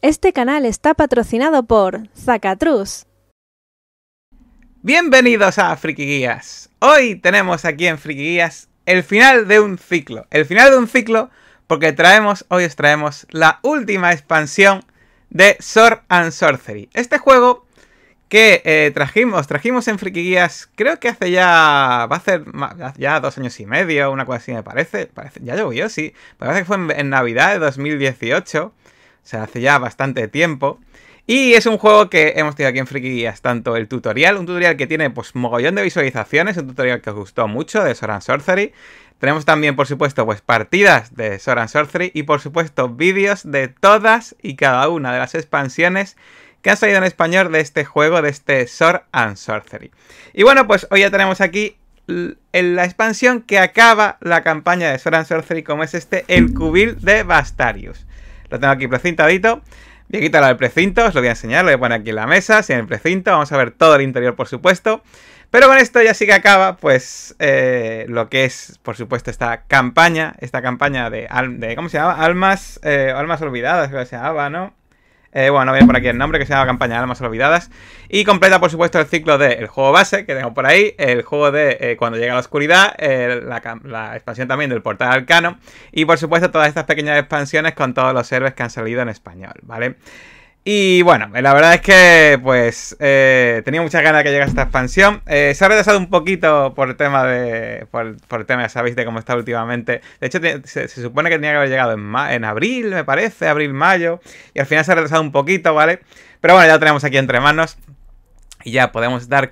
Este canal está patrocinado por Zacatrus. Bienvenidos a Friki Guías. Hoy tenemos aquí en Friki el final de un ciclo. El final de un ciclo porque traemos, hoy os traemos la última expansión de Sword and Sorcery. Este juego que eh, trajimos, trajimos en Friki Guías, creo que hace ya, va a hacer ya dos años y medio, una cosa así me parece, parece ya yo, sí, me parece que fue en, en Navidad de 2018, sea, hace ya bastante tiempo. Y es un juego que hemos tenido aquí en Friki Guías, tanto el tutorial, un tutorial que tiene pues mogollón de visualizaciones, un tutorial que os gustó mucho de Soran Sorcery. Tenemos también, por supuesto, pues partidas de Soran Sorcery y por supuesto vídeos de todas y cada una de las expansiones que han salido en español de este juego, de este Soran Sorcery. Y bueno, pues hoy ya tenemos aquí la expansión que acaba la campaña de Soran Sorcery, como es este, el cubil de Bastarius. Lo tengo aquí precintadito. Voy a quitarlo del precinto, os lo voy a enseñar, lo voy a poner aquí en la mesa, en el precinto, vamos a ver todo el interior, por supuesto. Pero con esto ya sí que acaba, pues, eh, lo que es, por supuesto, esta campaña, esta campaña de, ¿cómo se llama? Almas, eh, almas olvidadas, creo que se llamaba, ¿no? Eh, bueno, viene por aquí el nombre, que se llama Campaña de Almas Olvidadas. Y completa, por supuesto, el ciclo del juego base, que tengo por ahí, el juego de eh, Cuando llega la oscuridad, la, expansión también del Portal Arcano, y por supuesto todas estas pequeñas expansiones con todos los héroes que han salido en español, ¿vale? vale y bueno, la verdad es que pues eh, tenía muchas ganas de que llegase esta expansión. Eh, se ha retrasado un poquito por el tema de. Por, el ya sabéis, de cómo está últimamente. De hecho, se, supone que tenía que haber llegado en, en abril, me parece, abril-mayo. Y al final se ha retrasado un poquito, ¿vale? Pero bueno, ya lo tenemos aquí entre manos. Y ya podemos dar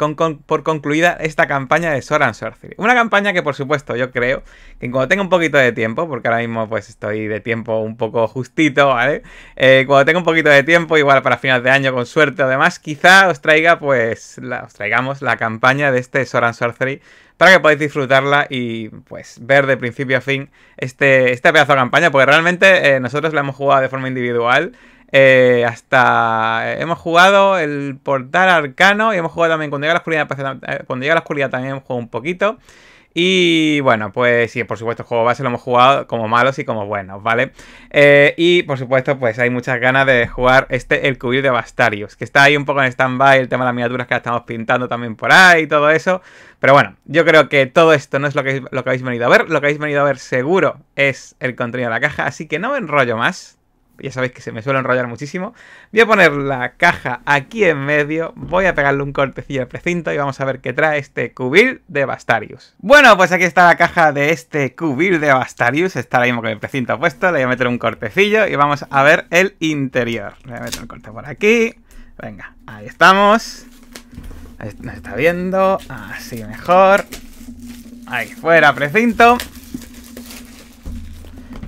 por concluida esta campaña de Soran Sorcery. Una campaña que, por supuesto, yo creo que cuando tenga un poquito de tiempo, porque ahora mismo pues estoy de tiempo un poco justito, ¿vale? Eh, cuando tenga un poquito de tiempo, igual para final de año con suerte o demás, quizá os traiga pues, la, os traigamos la campaña de este Soran Sorcery para que podáis disfrutarla y pues ver de principio a fin este, este pedazo de campaña, porque realmente eh, nosotros la hemos jugado de forma individual eh, hasta eh, hemos jugado el portal arcano y hemos jugado también cuando llega la oscuridad. Pues, eh, cuando llega la oscuridad también hemos jugado un poquito. Y bueno, pues sí, por supuesto, el juego base lo hemos jugado como malos y como buenos, ¿vale? y por supuesto, pues hay muchas ganas de jugar este El cubrir de Bastarios que está ahí un poco en stand-by, el tema de las miniaturas que estamos pintando también por ahí y todo eso. Pero bueno, yo creo que todo esto no es lo que, lo que habéis venido a ver, lo que habéis venido a ver seguro es el contenido de la caja, así que no me enrollo más, ya sabéis que se me suele enrollar muchísimo. Voy a poner la caja aquí en medio, voy a pegarle un cortecillo al precinto y vamos a ver qué trae este cubil de Bastarius. Bueno, pues aquí está la caja de este cubil de Bastarius, está la mismo con el precinto puesto, le voy a meter un cortecillo y vamos a ver el interior. Le voy a meter un corte por aquí, venga, ahí estamos. Ahí nos está viendo, así mejor. Ahí fuera, precinto.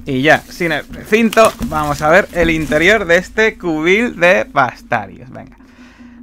Y ya, sin el recinto, vamos a ver el interior de este cubil de pastarios. Venga.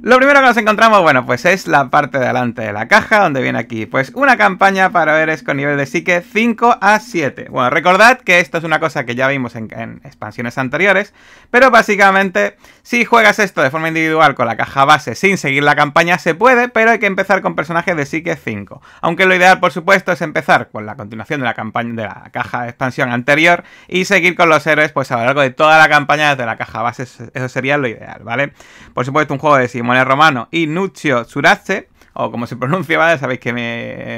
Lo primero que nos encontramos, bueno, pues es la parte de adelante de la caja, donde viene aquí, pues una campaña para héroes con nivel de psique 5 a 7. Bueno, recordad que esto es una cosa que ya vimos en, expansiones anteriores, pero básicamente, si juegas esto de forma individual con la caja base sin seguir la campaña, se puede, pero hay que empezar con personajes de psique 5. Aunque lo ideal, por supuesto, es empezar con la continuación de la campaña de la caja de expansión anterior y seguir con los héroes, pues a lo largo de toda la campaña desde la caja base, eso sería lo ideal, ¿vale? Por supuesto, un juego de Simón Romano y Nuccio Surace, o como se pronuncia, ¿vale? Sabéis que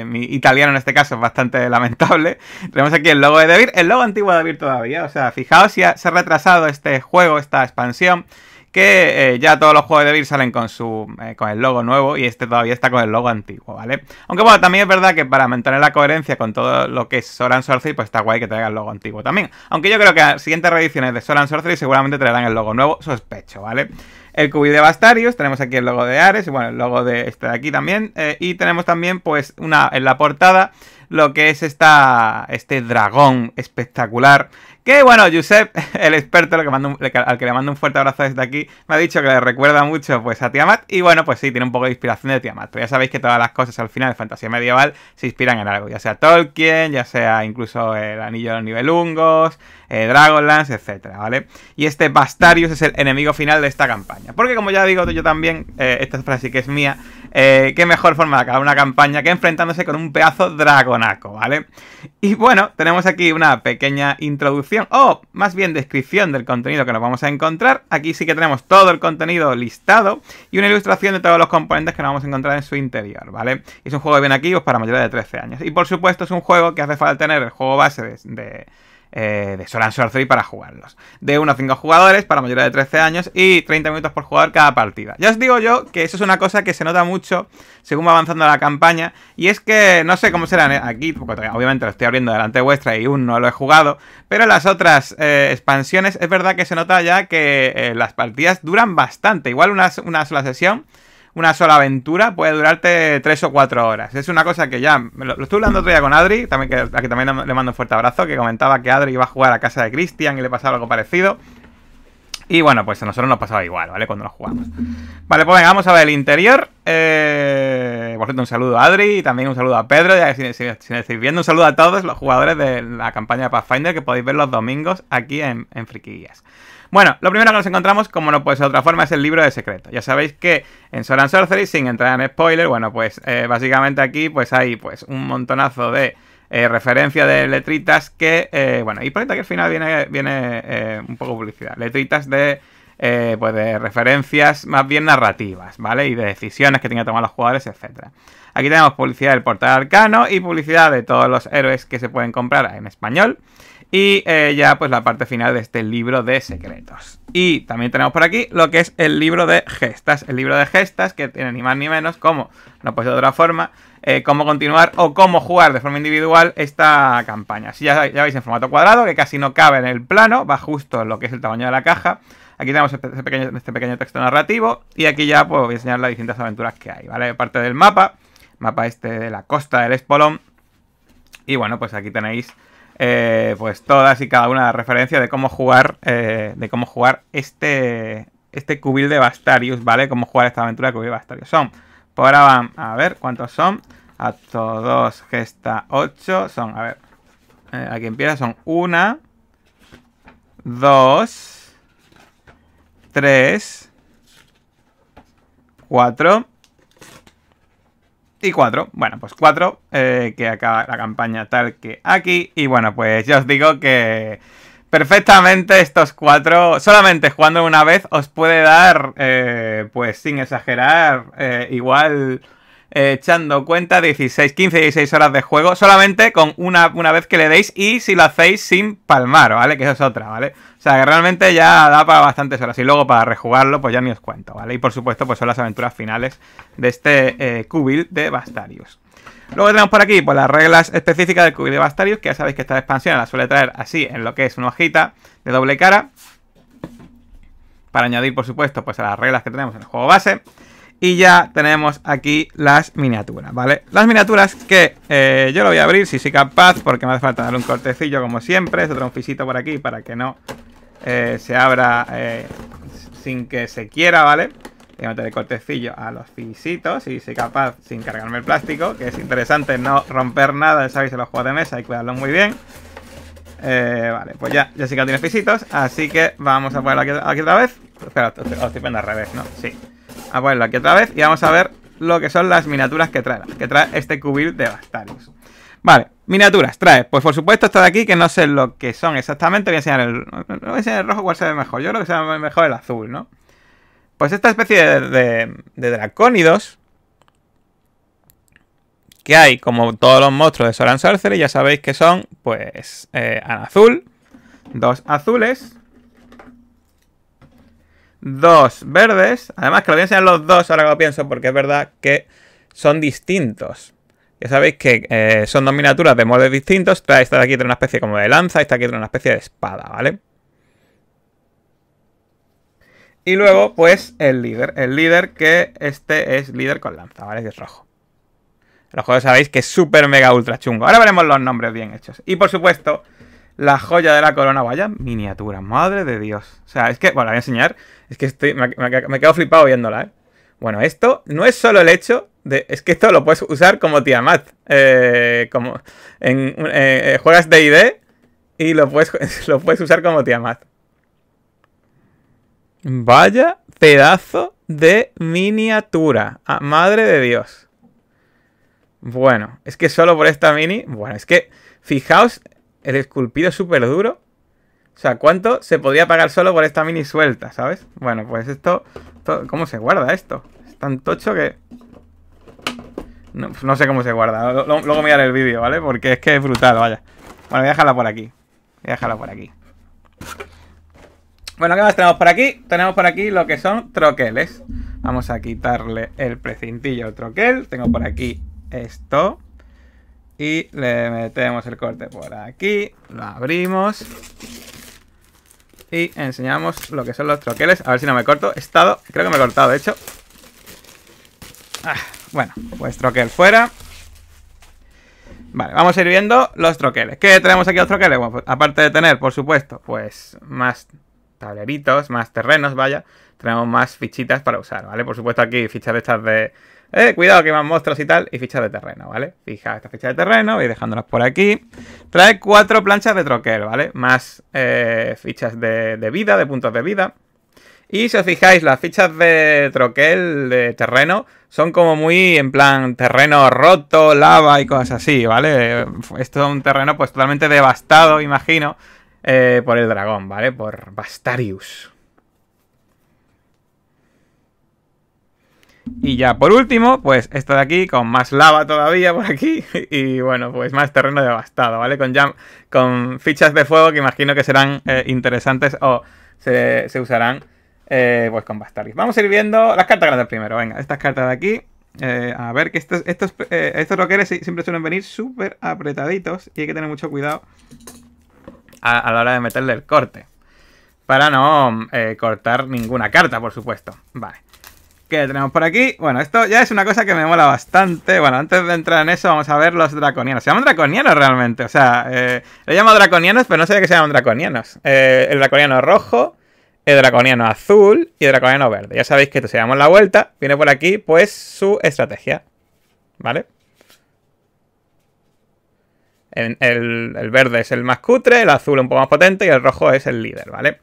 mi, italiano en este caso es bastante lamentable. Tenemos aquí el logo de David, el logo antiguo de David todavía. O sea, fijaos si se ha retrasado este juego, esta expansión que eh, ya todos los juegos de Vir salen con su eh, con el logo nuevo y este todavía está con el logo antiguo, ¿vale? Aunque bueno, también es verdad que para mantener la coherencia con todo lo que es Solan Sorcery, pues está guay que traiga el logo antiguo también. Aunque yo creo que las siguientes reediciones de Solan Sorcery seguramente traerán el logo nuevo, sospecho, ¿vale? El cubi de Bastarios tenemos aquí el logo de Ares, y bueno, el logo de este de aquí también, eh, y tenemos también pues una en la portada lo que es esta, este dragón espectacular. Que bueno, Josep, el experto al que, le mando un fuerte abrazo desde aquí, me ha dicho que le recuerda mucho pues, a Tiamat. Y bueno, pues sí, tiene un poco de inspiración de Tiamat. Pero ya sabéis que todas las cosas al final de fantasía medieval se inspiran en algo. Ya sea Tolkien, ya sea incluso el Anillo de los Nivelungos, eh, Dragonlance, etcétera, ¿vale? Y este Bastarius es el enemigo final de esta campaña. Porque como ya digo yo también, eh, esta frase que es mía, eh, qué mejor forma de acabar una campaña que enfrentándose con un pedazo dragonaco, ¿vale? Y bueno, tenemos aquí una pequeña introducción, o más bien descripción del contenido que nos vamos a encontrar. Aquí sí que tenemos todo el contenido listado y una ilustración de todos los componentes que nos vamos a encontrar en su interior, ¿vale? Es un juego de bien aquí pues, para mayores de 13 años. Y por supuesto es un juego que hace falta tener el juego base de eh, de Solan and Sorcery para jugarlos. De 1 a 5 jugadores para mayoría de 13 años y 30 minutos por jugador cada partida. Ya os digo yo que eso es una cosa que se nota mucho según va avanzando la campaña y es que no sé cómo serán eh, aquí, porque obviamente lo estoy abriendo delante vuestra y aún no lo he jugado, pero en las otras eh, expansiones es verdad que se nota ya que las partidas duran bastante, igual una sola sesión una sola aventura puede durarte 3 o 4 horas. Es una cosa que ya, lo, estuve hablando otro día con Adri, también que, a también le mando un fuerte abrazo, que comentaba que Adri iba a jugar a casa de Cristian y le pasaba algo parecido. Y bueno, pues a nosotros nos pasaba igual, ¿vale? Cuando nos jugamos. Vale, pues venga, vamos a ver el interior. Eh, por cierto, un saludo a Adri y también un saludo a Pedro, ya que si, me estáis viendo, un saludo a todos los jugadores de la campaña de Pathfinder que podéis ver los domingos aquí en, en Friquillas. Bueno, lo primero que nos encontramos, como no puede ser de otra forma, es el libro de secreto. Ya sabéis que en Soran Sorcery, sin entrar en spoiler, bueno, pues eh, básicamente aquí pues hay pues un montonazo de referencias, eh, referencia de letritas que, eh, bueno, y por que al final viene, viene un poco publicidad, letritas de... pues de referencias más bien narrativas, ¿vale? Y de decisiones que tienen que tomar los jugadores, etc. Aquí tenemos publicidad del portal arcano y publicidad de todos los héroes que se pueden comprar en español. Y eh, ya pues la parte final de este libro de secretos. Y también tenemos por aquí lo que es el libro de gestas. El libro de gestas que tiene ni más ni menos Cómo, no pues de otra forma, eh, cómo continuar o cómo jugar de forma individual esta campaña. Si ya, veis en formato cuadrado, que casi no cabe en el plano, va justo lo que es el tamaño de la caja. Aquí tenemos este, este pequeño, este pequeño texto narrativo y aquí ya pues, voy a enseñar las distintas aventuras que hay, ¿vale? Parte del mapa, mapa este de la costa del Espolón. Y bueno, pues aquí tenéis eh, pues todas y cada una de las referencias de cómo jugar, eh, de cómo jugar este, este cubil de Bastarius, ¿vale? Cómo jugar esta aventura de cubil de Bastarius. Son, por ahora van, a ver cuántos son. A todos gesta 8, son, a ver, eh, aquí empieza, son 1, 2, 3, 4, y cuatro, Bueno, pues cuatro, eh, que acaba la campaña tal que aquí. Y bueno, pues ya os digo que perfectamente estos cuatro... solamente jugando una vez, os puede dar, eh, pues sin exagerar, eh, igual echando cuenta 16, 15, 16 horas de juego, solamente con una, una vez que le deis y si lo hacéis sin palmar, ¿vale? Que eso es otra, ¿vale? O sea, que realmente ya da para bastantes horas y luego para rejugarlo, pues ya ni os cuento, ¿vale? Y por supuesto, pues son las aventuras finales de este eh, cubil de Bastarius. Luego tenemos por aquí pues, las reglas específicas del cubil de Bastarius, que ya sabéis que esta expansión la suele traer así en lo que es una hojita de doble cara. Para añadir, por supuesto, pues a las reglas que tenemos en el juego base. Y ya tenemos aquí las miniaturas, ¿vale? Las miniaturas que eh, yo lo voy a abrir si soy capaz, porque me hace falta dar un cortecillo como siempre. Es otro un fisito por aquí para que no eh, se abra eh, sin que se quiera, ¿vale? Voy a meter el cortecillo a los fisitos si soy capaz sin cargarme el plástico, que es interesante no romper nada, ya sabéis, en los juegos de mesa y que cuidarlo muy bien. vale, pues ya, ya sí que tiene fisitos, así que vamos a ponerlo aquí, aquí otra vez. Espera, os estoy poniendo al revés, ¿no? Sí a ah, ponerlo aquí otra vez y vamos a ver lo que son las miniaturas que trae, que trae este cubil de Bastardos. Vale, miniaturas, trae, pues por supuesto esta de aquí, que no sé lo que son exactamente, voy a enseñar el, el rojo cuál se ve mejor, yo creo que se ve mejor el azul, ¿no? Pues esta especie de, dracónidos que hay, como todos los monstruos de Soran Sorcery, ya sabéis que son, pues, eh, azul, dos azules, dos verdes. Además que lo voy los dos ahora que lo pienso porque es verdad que son distintos. Ya sabéis que eh, son dos miniaturas de moldes distintos. Esta de aquí tiene una especie como de lanza, esta aquí tiene una especie de espada, ¿vale? Y luego, pues, el líder. El líder que este es líder con lanza, ¿vale? Que es rojo. Los juegos sabéis que es súper mega ultra chungo. Ahora veremos los nombres bien hechos. Y por supuesto, la joya de la corona. Vaya miniatura, madre de Dios. O sea, es que, bueno, voy a enseñar. Es que estoy, me, quedo flipado viéndola, ¿eh? Bueno, esto no es solo el hecho de. Es que esto lo puedes usar como Tiamat. Eh, como. En, eh, juegas DD y lo puedes, lo puedes usar como Tiamat. Vaya pedazo de miniatura. madre de Dios. Bueno, es que solo por esta mini. Bueno, es que. Fijaos el esculpido súper duro. O sea, ¿cuánto se podría pagar solo por esta mini suelta, sabes? Bueno, pues esto... ¿Cómo se guarda esto? Es tan tocho que... No, pues sé cómo se guarda. luego mirar el vídeo, ¿vale? Porque es que es brutal, vaya. Bueno, voy a dejarla por aquí. Voy a dejarla por aquí. Bueno, ¿qué más tenemos por aquí? Tenemos por aquí lo que son troqueles. Vamos a quitarle el precintillo al troquel. Tengo por aquí esto. Y le metemos el corte por aquí. Lo abrimos. Y enseñamos lo que son los troqueles. A ver si no me corto. Estado. Creo que me he cortado, de hecho. Ah, bueno, pues troquel fuera. Vale, vamos a ir viendo los troqueles. ¿Qué tenemos aquí los troqueles? Bueno, pues, aparte de tener, por supuesto, pues más tableritos, más terrenos, vaya, tenemos más fichitas para usar, ¿vale? Por supuesto aquí fichas de estas de... Eh, cuidado que más monstruos y tal, y fichas de terreno, ¿vale? Fija esta ficha de terreno, voy dejándolas por aquí. Trae cuatro planchas de troquel, ¿vale? Más eh, fichas de, de vida, de puntos de vida. Y si os fijáis, las fichas de troquel, de terreno, son como muy en plan terreno roto, lava y cosas así, ¿vale? Esto es un terreno pues totalmente devastado, imagino. Eh, por el dragón, ¿vale? Por Bastarius. Y ya por último, pues esta de aquí, con más lava todavía por aquí, y bueno, pues más terreno devastado, ¿vale? Con, jam con fichas de fuego que imagino que serán eh, interesantes o se, usarán eh, pues con Bastarius. Vamos a ir viendo las cartas grandes primero, venga, estas cartas de aquí. a ver, que estos, estos, siempre suelen venir súper apretaditos y hay que tener mucho cuidado a, la hora de meterle el corte. Para no eh, cortar ninguna carta, por supuesto. Vale. ¿Qué tenemos por aquí? Bueno, esto ya es una cosa que me mola bastante. Bueno, antes de entrar en eso, vamos a ver los draconianos. Se llaman draconianos realmente. O sea, eh, le llamo draconianos, pero no sé de qué se llaman draconianos. Eh, el draconiano rojo, el draconiano azul y el draconiano verde. Ya sabéis que si damos la vuelta, viene por aquí, pues, su estrategia. ¿Vale? El, verde es el más cutre, el azul un poco más potente y el rojo es el líder, ¿vale?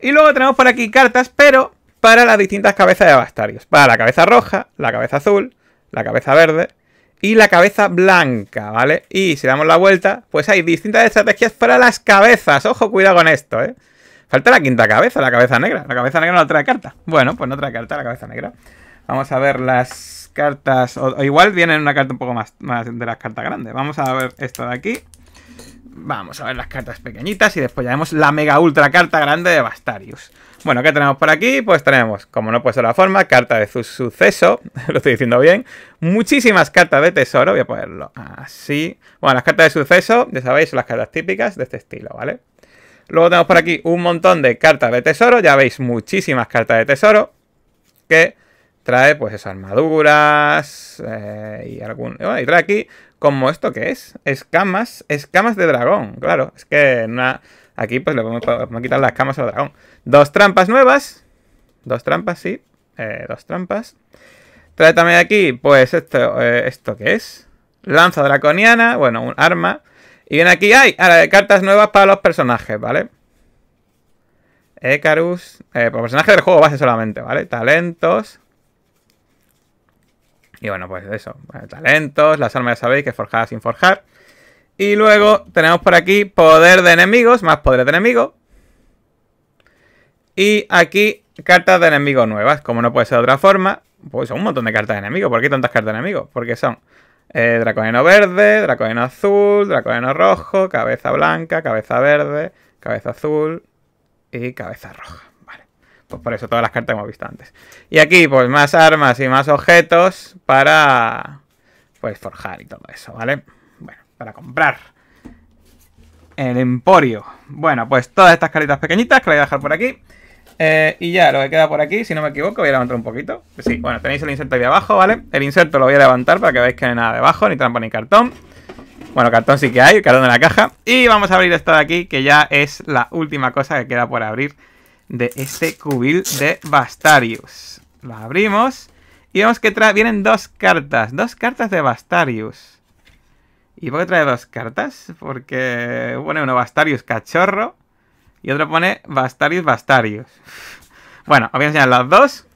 Y luego tenemos por aquí cartas, pero para las distintas cabezas de Bastarios. Para la cabeza roja, la cabeza azul, la cabeza verde y la cabeza blanca, ¿vale? Y si damos la vuelta, pues hay distintas estrategias para las cabezas. Ojo, cuidado con esto, ¿eh? Falta la quinta cabeza, la cabeza negra. La cabeza negra no trae carta. Bueno, pues no trae carta la cabeza negra. Vamos a ver las cartas. O, igual vienen una carta un poco más, de las cartas grandes. Vamos a ver esta de aquí. Vamos a ver las cartas pequeñitas y después ya vemos la mega ultra carta grande de Bastarius. Bueno, ¿qué tenemos por aquí? Pues tenemos, como no puede ser la forma, carta de suceso, lo estoy diciendo bien, muchísimas cartas de tesoro, voy a ponerlo así. Bueno, las cartas de suceso, ya sabéis, son las cartas típicas de este estilo, ¿vale? Luego tenemos por aquí un montón de cartas de tesoro, ya veis, muchísimas cartas de tesoro, que Trae pues esas armaduras eh, y algún... y trae aquí como esto que es, escamas, escamas de dragón, claro, es que aquí pues le podemos, quitar las escamas al dragón. Dos trampas nuevas, dos trampas, sí, eh, dos trampas. Trae también aquí pues esto, eh, esto que es, lanza draconiana, bueno, un arma. Y bien, aquí, hay cartas nuevas para los personajes, ¿vale? Ecarus, Por pues, personajes del juego base solamente, ¿vale? Talentos, y bueno, pues eso, pues, talentos, las armas ya sabéis que forjadas sin forjar. Y luego tenemos por aquí poder de enemigos, más poder de enemigo Y aquí cartas de enemigos nuevas, como no puede ser de otra forma. Pues son un montón de cartas de enemigos. ¿Por qué tantas cartas de enemigos? Porque son eh, verde, draconeno azul, draconeno rojo, cabeza blanca, cabeza verde, cabeza azul y cabeza roja. Pues por eso todas las cartas que hemos visto antes. Y aquí, pues más armas y más objetos para. Pues forjar y todo eso, ¿vale? Bueno, para comprar. El emporio. Bueno, pues todas estas caritas pequeñitas que las voy a dejar por aquí. Eh, y ya, lo que queda por aquí, si no me equivoco, voy a levantar un poquito. Sí, bueno, tenéis el inserto ahí abajo, ¿vale? El inserto lo voy a levantar para que veáis que no hay nada debajo, ni trampa ni cartón. Bueno, cartón sí que hay, cartón en la caja. Y vamos a abrir esto de aquí, que ya es la última cosa que queda por abrir de este cubil de Bastarius. lo abrimos y vemos que vienen dos cartas, dos cartas de Bastarius. ¿Y por qué trae dos cartas? Porque pone uno Bastarius cachorro y otro pone Bastarius Bastarius. Bueno, os voy a enseñar las dos.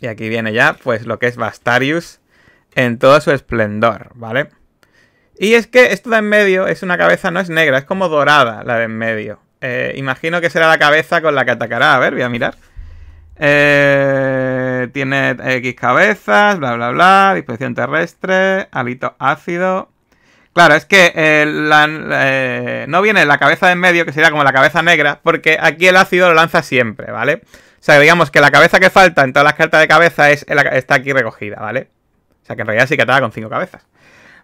Y aquí viene ya, pues, lo que es Bastarius en todo su esplendor, ¿vale? Y es que esto de en medio es una cabeza, no es negra, es como dorada la de en medio. Eh, imagino que será la cabeza con la que atacará. A ver, voy a mirar. Eh, tiene X cabezas, bla, bla, bla, disposición terrestre, alito ácido. Claro, es que eh, no viene la cabeza de en medio, que sería como la cabeza negra, porque aquí el ácido lo lanza siempre, ¿vale? O sea, digamos que la cabeza que falta en todas las cartas de cabeza es, está aquí recogida, ¿vale? O sea, que en realidad sí que ataca con cinco cabezas.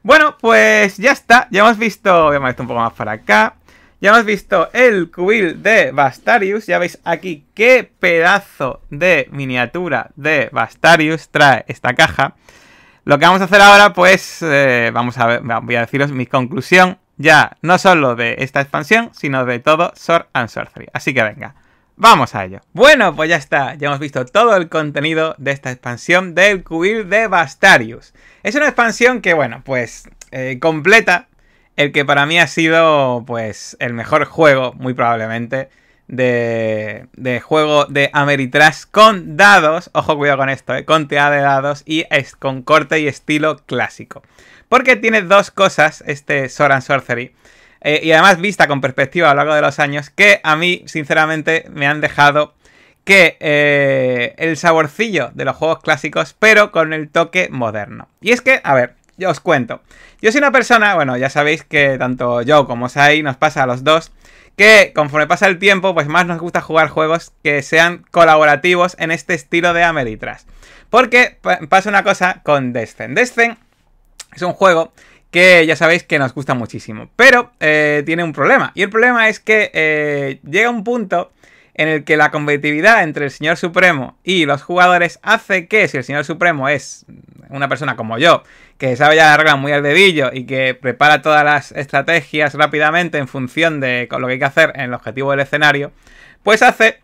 Bueno, pues ya está. Ya hemos visto. Voy a un poco más para acá. Ya hemos visto el cubil de Bastarius. Ya veis aquí qué pedazo de miniatura de Bastarius trae esta caja. Lo que vamos a hacer ahora, pues, eh, vamos a ver, voy a deciros mi conclusión ya no solo de esta expansión, sino de todo Sword and Sorcery. Así que venga, Vamos a ello. Bueno, pues ya está. Ya hemos visto todo el contenido de esta expansión del Cubil de Bastarius. Es una expansión que, bueno, pues eh, completa el que para mí ha sido, pues, el mejor juego, muy probablemente, de, de juego de Ameritrash con dados. Ojo, cuidado con esto, eh, con TA de dados y es con corte y estilo clásico. Porque tiene dos cosas, este Soran Sorcery eh, y además vista con perspectiva a lo largo de los años, que a mí, sinceramente, me han dejado que eh, el saborcillo de los juegos clásicos, pero con el toque moderno. Y es que, a ver, yo os cuento. Yo soy una persona, bueno, ya sabéis que tanto yo como Sai nos pasa a los dos, que conforme pasa el tiempo, pues más nos gusta jugar juegos que sean colaborativos en este estilo de Ameritras. Porque pasa una cosa con Descent. Descent es un juego que ya sabéis que nos gusta muchísimo. Pero eh, tiene un problema. Y el problema es que eh, llega un punto en el que la competitividad entre el señor Supremo y los jugadores hace que si el señor Supremo es una persona como yo, que sabe ya la regla muy al dedillo y que prepara todas las estrategias rápidamente en función de lo que hay que hacer en el objetivo del escenario, pues hace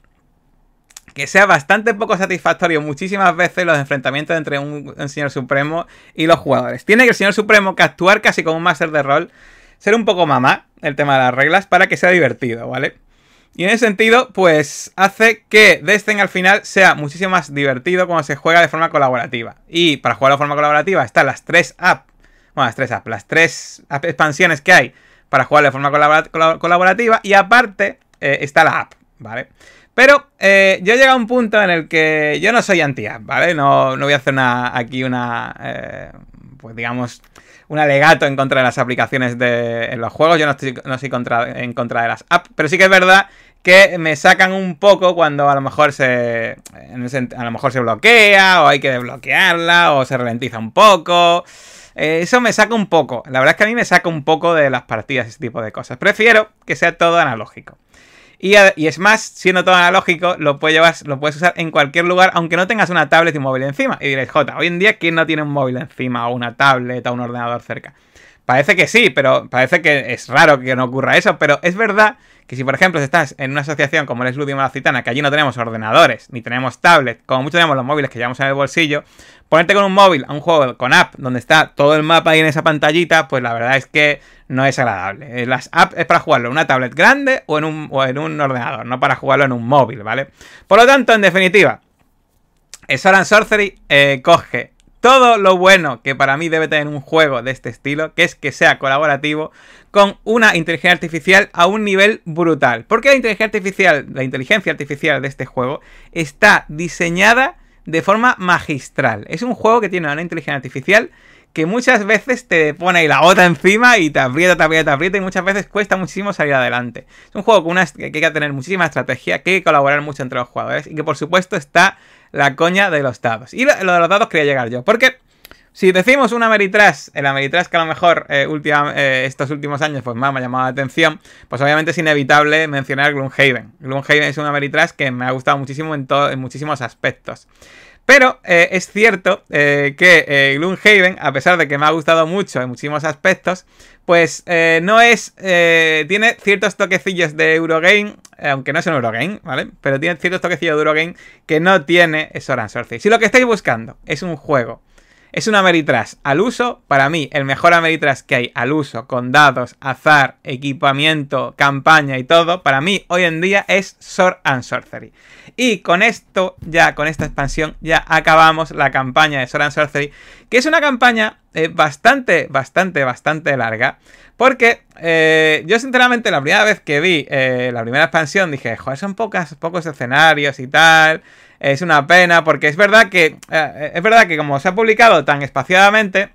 que sea bastante poco satisfactorio muchísimas veces los enfrentamientos entre un, señor supremo y los jugadores. Tiene que el señor supremo que actuar casi como un máster de rol, ser un poco mamá el tema de las reglas para que sea divertido, ¿vale? Y en ese sentido, pues hace que Destin al final sea muchísimo más divertido cuando se juega de forma colaborativa. Y para jugar de forma colaborativa están las tres apps, bueno, las tres apps, las tres expansiones que hay para jugar de forma colaborativa. Y aparte eh, está la app, ¿vale? Pero eh, yo he llegado a un punto en el que yo no soy anti app ¿vale? No, voy a hacer aquí una, eh, pues digamos, un alegato en contra de las aplicaciones de en los juegos. Yo no estoy, soy en contra de las apps, pero sí que es verdad que me sacan un poco cuando a lo mejor se, a lo mejor se bloquea o hay que desbloquearla o se ralentiza un poco. Eh, eso me saca un poco. La verdad es que a mí me saca un poco de las partidas ese tipo de cosas. Prefiero que sea todo analógico. Y, es más, siendo todo analógico, lo puedes, lo puedes usar en cualquier lugar, aunque no tengas una tablet y un móvil encima. Y diréis, Jota, hoy en día, ¿quién no tiene un móvil encima o una tablet o un ordenador cerca? Parece que sí, pero parece que es raro que no ocurra eso, pero es verdad que si, por ejemplo, estás en una asociación como el la Citana, que allí no tenemos ordenadores, ni tenemos tablets, como muchos tenemos los móviles que llevamos en el bolsillo, ponerte con un móvil a un juego con app donde está todo el mapa ahí en esa pantallita, pues la verdad es que no es agradable. Eh, las apps es para jugarlo en una tablet grande o en un, en un ordenador, no para jugarlo en un móvil, ¿vale? Por lo tanto, en definitiva, Soran Sorcery eh, coge todo lo bueno que para mí debe tener un juego de este estilo, que es que sea colaborativo con una inteligencia artificial a un nivel brutal. Porque la inteligencia artificial, la inteligencia artificial de este juego está diseñada de forma magistral. Es un juego que tiene una inteligencia artificial que muchas veces te pone ahí la otra encima y te aprieta, te aprieta, te aprieta y muchas veces cuesta muchísimo salir adelante. Es un juego que hay que tener muchísima estrategia, que hay que colaborar mucho entre los jugadores y que por supuesto está la coña de los dados. Y lo, de los dados quería llegar yo, porque si decimos una Ameritrash, el eh, Ameritrash que a lo mejor eh, eh, estos últimos años pues más me ha llamado la atención, pues obviamente es inevitable mencionar Gloomhaven. Gloomhaven es una Ameritrash que me ha gustado muchísimo en, en muchísimos aspectos. Pero es cierto que Gloomhaven, a pesar de que me ha gustado mucho en muchísimos aspectos, pues no es... tiene ciertos toquecillos de Eurogame aunque no es un Eurogame, ¿vale? Pero tiene ciertos toquecillos de Eurogame que no tiene Soran Sorcery. Si lo que estáis buscando es un juego, es un Ameritrash al uso, para mí el mejor Ameritrash que hay al uso, con dados, azar, equipamiento, campaña y todo, para mí hoy en día es Soran Sorcery. Y con esto, ya con esta expansión, ya acabamos la campaña de Soran Sorcery, que es una campaña eh, bastante, bastante, bastante larga. Porque eh, yo sinceramente la primera vez que vi eh, la primera expansión dije, joder, son pocos escenarios y tal. Es una pena porque es verdad que, es verdad que como se ha publicado tan espaciadamente,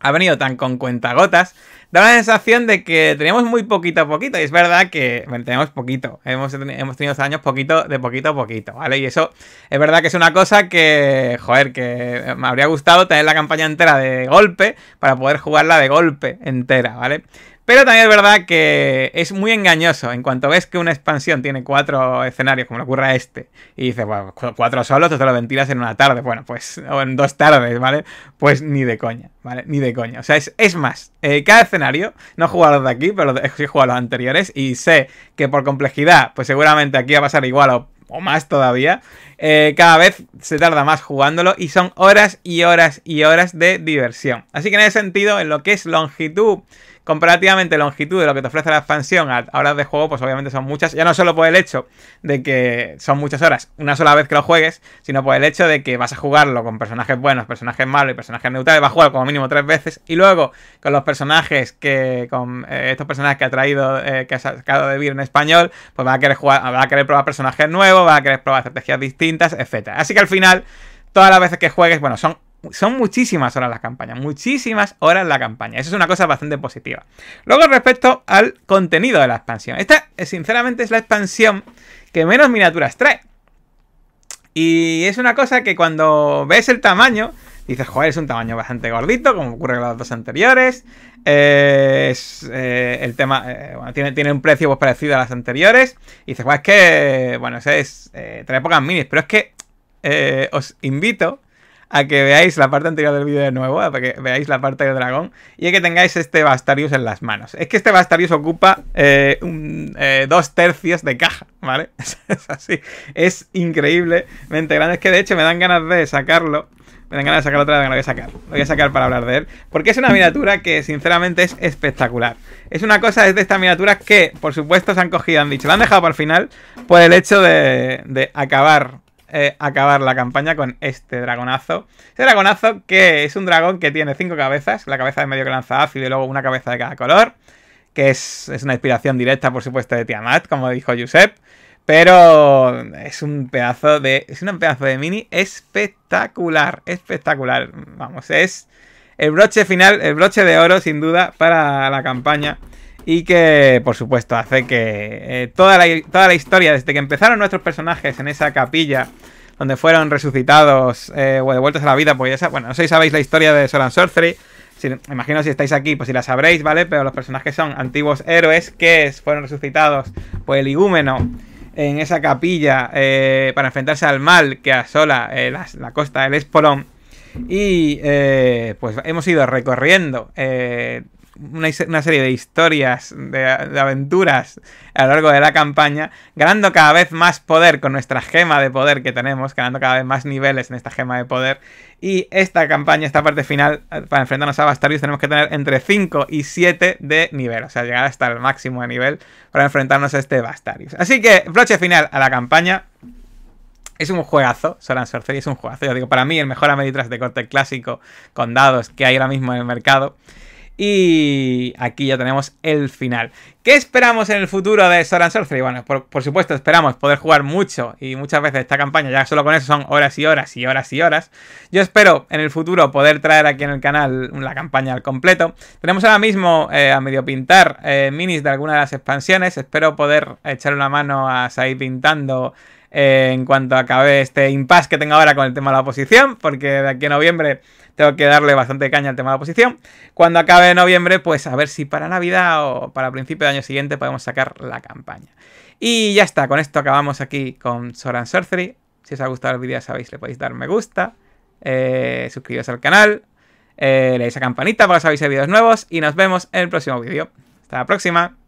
ha venido tan con cuentagotas, da la sensación de que teníamos muy poquito a poquito. Y es verdad que bueno, tenemos poquito. Hemos, hemos tenido estos años poquito, de poquito a poquito, ¿vale? Y eso es verdad que es una cosa que, joder, que me habría gustado tener la campaña entera de golpe para poder jugarla de golpe entera, ¿vale? Pero también es verdad que es muy engañoso. En cuanto ves que una expansión tiene cuatro escenarios, como le ocurra a este, y dices, bueno, cuatro solos, te lo ventilas en una tarde, bueno, pues, o en dos tardes, ¿vale? Pues ni de coña, ¿vale? Ni de coña. O sea, es, más, eh, cada escenario, no he jugado los de aquí, pero he jugado los anteriores, y sé que por complejidad, pues seguramente aquí va a pasar igual o más todavía, eh, cada vez se tarda más jugándolo y son horas y horas y horas de diversión. Así que en ese sentido, en lo que es longitud comparativamente longitud de lo que te ofrece la expansión a horas de juego, pues obviamente son muchas. Ya no solo por el hecho de que son muchas horas una sola vez que lo juegues, sino por el hecho de que vas a jugarlo con personajes buenos, personajes malos y personajes neutrales. Vas a jugar como mínimo tres veces. Y luego con los personajes que. con eh, estos personajes que ha traído, eh, que ha sacado de Vir en español, pues va a querer jugar, vas a querer probar personajes nuevos, va a querer probar estrategias distintas, etc. Así que al final, todas las veces que juegues, bueno, son son muchísimas horas las campañas, muchísimas horas la campaña. Eso es una cosa bastante positiva. Luego respecto al contenido de la expansión. Esta, eh, sinceramente, es la expansión que menos miniaturas trae. Y es una cosa que cuando ves el tamaño, dices, joder, es un tamaño bastante gordito, como ocurre con las dos anteriores. Eh, es, eh, el tema, tiene, tiene, un precio pues, parecido a las anteriores. Y dices, es que, bueno, es, es trae pocas minis, pero es que os invito a que veáis la parte anterior del vídeo de nuevo, a que veáis la parte del dragón y a que tengáis este Bastarius en las manos. Es que este Bastarius ocupa eh, eh, dos tercios de caja, ¿vale? Es, así, es increíblemente grande. Es que de hecho me dan ganas de sacarlo me dan ganas de sacar otra vez, me voy a sacar. Lo voy a sacar para hablar de él. Porque es una miniatura que, sinceramente, es espectacular. Es una cosa, de estas miniaturas que, por supuesto, se han cogido, han dicho, la han dejado para el final por el hecho de, de acabar eh, acabar la campaña con este dragonazo. Este dragonazo que es un dragón que tiene cinco cabezas, la cabeza de medio que lanza ácido y luego una cabeza de cada color, que es, una inspiración directa, por supuesto, de Tiamat, como dijo Josep. Pero es un pedazo de. Es un pedazo de mini espectacular. Espectacular. Vamos, es el broche final, el broche de oro, sin duda, para la campaña y que, por supuesto, hace que eh, toda, la, toda la historia, desde que empezaron nuestros personajes en esa capilla donde fueron resucitados eh, o devueltos a la vida, pues esa. bueno, no sé si sabéis la historia de Solan Sorcery, si, imagino si estáis aquí, pues si la sabréis, ¿vale? Pero los personajes son antiguos héroes que fueron resucitados por pues, el igúmeno en esa capilla eh, para enfrentarse al mal que asola la, costa del Espolón. Y pues hemos ido recorriendo una, serie de historias, de, aventuras a lo largo de la campaña, ganando cada vez más poder con nuestra gema de poder que tenemos, ganando cada vez más niveles en esta gema de poder. Y esta campaña, esta parte final, eh, para enfrentarnos a Bastarius tenemos que tener entre 5 y 7 de nivel, o sea, llegar hasta el máximo de nivel para enfrentarnos a este Bastarius. Así que, broche final a la campaña. Es un juegazo, Solan Sorcery es un juegazo. Yo digo, para mí el mejor Ameritrash de corte clásico con dados que hay ahora mismo en el mercado. Y aquí ya tenemos el final. ¿Qué esperamos en el futuro de Sword and Sorcery? Bueno, por, supuesto esperamos poder jugar mucho y muchas veces esta campaña, ya solo con eso son horas y horas y horas y horas. Yo espero en el futuro poder traer aquí en el canal la campaña al completo. Tenemos ahora mismo eh, a medio pintar eh, minis de alguna de las expansiones. Espero poder echar una mano a seguir pintando eh, en cuanto acabe este impasse que tengo ahora con el tema de la oposición, porque de aquí a noviembre tengo que darle bastante caña al tema de la oposición. Cuando acabe noviembre, pues a ver si para Navidad o para principio de año siguiente podemos sacar la campaña. Y ya está, con esto acabamos aquí con Soran Sorcery. Si os ha gustado el vídeo, sabéis, le podéis dar me gusta, eh, al canal, eh, le a campanita para que os avise vídeos nuevos y nos vemos en el próximo vídeo. Hasta la próxima.